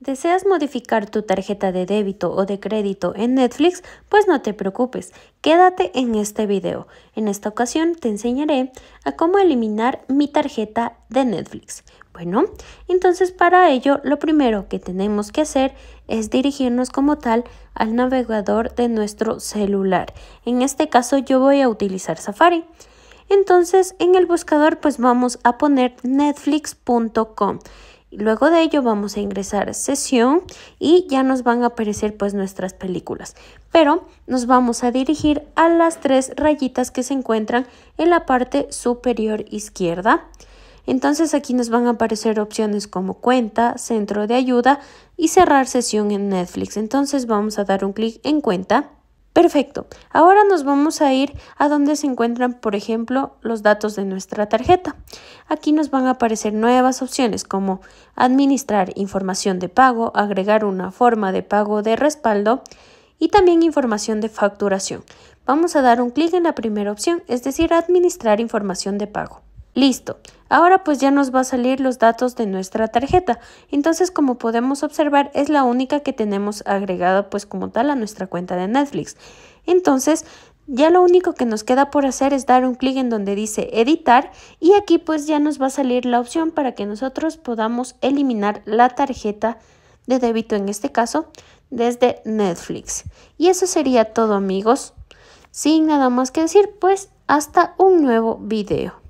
¿Deseas modificar tu tarjeta de débito o de crédito en Netflix? Pues no te preocupes, quédate en este video. En esta ocasión te enseñaré a cómo eliminar mi tarjeta de Netflix. Bueno, entonces para ello lo primero que tenemos que hacer es dirigirnos como tal al navegador de nuestro celular. En este caso yo voy a utilizar Safari. Entonces en el buscador pues vamos a poner netflix.com Luego de ello vamos a ingresar a sesión y ya nos van a aparecer pues nuestras películas. Pero nos vamos a dirigir a las tres rayitas que se encuentran en la parte superior izquierda. Entonces aquí nos van a aparecer opciones como cuenta, centro de ayuda y cerrar sesión en Netflix. Entonces vamos a dar un clic en cuenta. Perfecto. Ahora nos vamos a ir a donde se encuentran, por ejemplo, los datos de nuestra tarjeta. Aquí nos van a aparecer nuevas opciones como administrar información de pago, agregar una forma de pago de respaldo y también información de facturación. Vamos a dar un clic en la primera opción, es decir, administrar información de pago. Listo. Ahora pues ya nos va a salir los datos de nuestra tarjeta. Entonces como podemos observar es la única que tenemos agregada pues como tal a nuestra cuenta de Netflix. Entonces ya lo único que nos queda por hacer es dar un clic en donde dice editar y aquí pues ya nos va a salir la opción para que nosotros podamos eliminar la tarjeta de débito en este caso desde Netflix. Y eso sería todo amigos. Sin nada más que decir pues hasta un nuevo video.